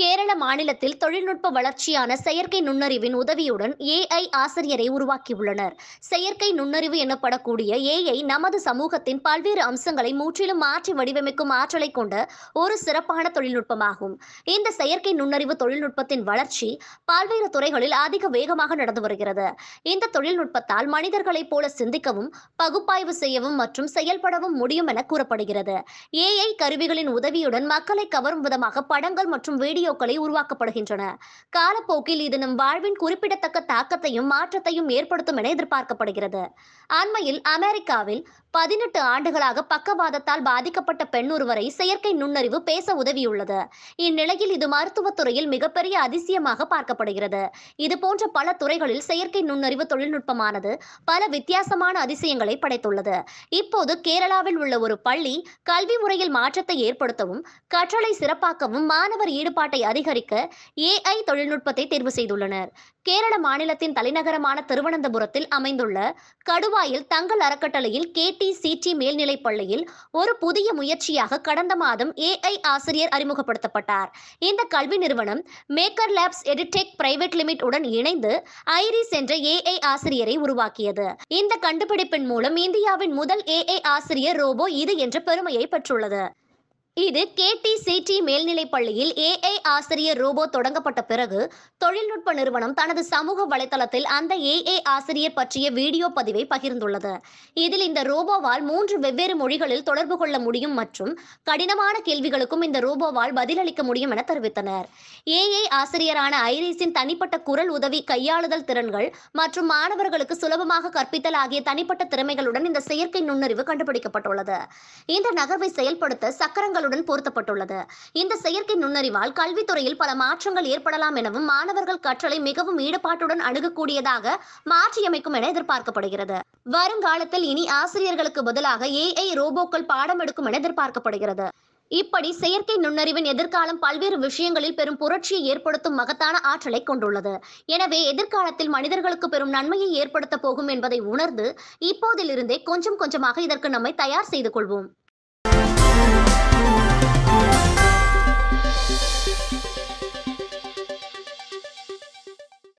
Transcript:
கேரள மாநிலத்தில் தொழில்நுட்ப வளர்ச்சியான செயற்கை நுண்ணறிவின் உதவியுடன் ஏஐ ஆசிரியரை உருவாக்கியுள்ளனர் செயற்கை நுண்ணறிவு எனப்படக்கூடிய ஏஐ நமது சமூகத்தின் பல்வேறு அம்சங்களை முற்றிலும் மாற்றி வடிவமைக்கும் ஆற்றலை கொண்ட ஒரு சிறப்பான தொழில்நுட்பமாகும் இந்த செயற்கை நுண்ணறிவு தொழில்நுட்பத்தின் வளர்ச்சி பல்வேறு துறைகளில் அதிக வேகமாக நடந்து வருகிறது இந்த தொழில்நுட்பத்தால் மனிதர்களைப் போல சிந்திக்கவும் பகுப்பாய்வு செய்யவும் மற்றும் செயல்படவும் முடியும் என கூறப்படுகிறது ஏஐ கருவிகளின் உதவியுடன் மக்களை கவரும் விதமாக படங்கள் மற்றும் வீடியோ வீடியோக்களை உருவாக்கப்படுகின்றன காலப்போக்கில் இது நம் வாழ்வின் குறிப்பிடத்தக்க தாக்கத்தையும் மாற்றத்தையும் ஏற்படுத்தும் என எதிர்பார்க்கப்படுகிறது அண்மையில் அமெரிக்காவில் பதினெட்டு ஆண்டுகளாக பக்கவாதத்தால் பாதிக்கப்பட்ட பெண் ஒருவரை செயற்கை நுண்ணறிவு பேச உதவியுள்ளது இந்நிலையில் இது மருத்துவத்துறையில் மிகப்பெரிய அதிசயமாக பார்க்கப்படுகிறது இது போன்ற பல துறைகளில் செயற்கை நுண்ணறிவு தொழில்நுட்பமானது பல வித்தியாசமான அதிசயங்களை படைத்துள்ளது இப்போது கேரளாவில் உள்ள ஒரு பள்ளி கல்வி முறையில் மாற்றத்தை ஏற்படுத்தவும் கற்றலை சிறப்பாக்கவும் மாணவர் ஈடுபாட்டை அதிகரிக்க ஏஐ தொழில்நுட்பத்தை தேர்வு செய்துள்ளனர் கேரள மாநிலத்தின் தலைநகரமான திருவனந்தபுரத்தில் அமைந்துள்ள கடுவாயில் தங்கள் அறக்கட்டளையில் கேட் ஏடிசிடி மேல்நிலைப் பள்ளியில் ஒரு புதிய முயற்சியாக கடந்த மாதம் ஏஐ ஆசிரியர் அறிமுகப்படுத்தப்பட்டார் இந்த கல்வி நிறுவனம் Maker Labs edtech private limit உடன் இணைந்து ஐரிஸ் என்ற ஏஐ ஆசிரியரை உருவாக்கியது இந்த கண்டுபிடிப்பின் மூலம் இந்தியாவின் முதல் ஏஐ ஆசிரியர் ரோபோ இது என்ற பெருமையை பெற்றுள்ளது இது கேடிசிடி மேல்நிலைப் பள்ளியில் ஏஐ ஆசிரியர் ரோபோ தொடங்கப்பட்ட பிறகு தொழில்நுட்ப நிறுவனம் தனது சமூக வலைதளத்தில் அந்த ஏஐ ஆசிரியர் பற்றிய வீடியோ பதிவை பகிர்ந்துள்ளது இதில் இந்த ரோபோவால் மூன்று வெவ்வேறு மொழிகளில் தொடர்பு கொள்ள முடியும் மற்றும் கடினமான கேள்விகளுக்கும் இந்த ரோபோவால் பதிலளிக்க முடியும் என தெரிவித்தனர் ஏஐ ஆசிரியரான ஐரிஸின் தனிப்பட்ட குரல் உதவி கையாளுதல் திறன்கள் மற்றும் மாணவர்களுக்கு சுலபமாக கற்பித்தல் ஆகிய தனிப்பட்ட திறமைகளுடன் இந்த செயற்கை நுண்ணறிவு கண்டுபிடிக்கப்பட்டுள்ளது இந்த நகர்வை செயல்படுத்த சக்கரங்களுடன் நுண்ணறிவுடன் பொருத்தப்பட்டுள்ளது இந்த செயற்கை நுண்ணறிவால் கல்வித்துறையில் பல மாற்றங்கள் ஏற்படலாம் எனவும் மாணவர்கள் கற்றலை மிகவும் ஈடுபாட்டுடன் அணுகக்கூடியதாக மாற்றியமைக்கும் என எதிர்பார்க்கப்படுகிறது வருங்காலத்தில் இனி ஆசிரியர்களுக்கு பதிலாக ஏஐ ரோபோக்கள் பாடம் எடுக்கும் என எதிர்பார்க்கப்படுகிறது இப்படி செயற்கை நுண்ணறிவின் எதிர்காலம் பல்வேறு விஷயங்களில் பெரும் புரட்சியை ஏற்படுத்தும் மகத்தான ஆற்றலை கொண்டுள்ளது எனவே எதிர்காலத்தில் மனிதர்களுக்கு பெரும் நன்மையை ஏற்படுத்த போகும் என்பதை உணர்ந்து இப்போதிலிருந்தே கொஞ்சம் கொஞ்சமாக இதற்கு நம்மை தயார் செய்து கொள்வோம்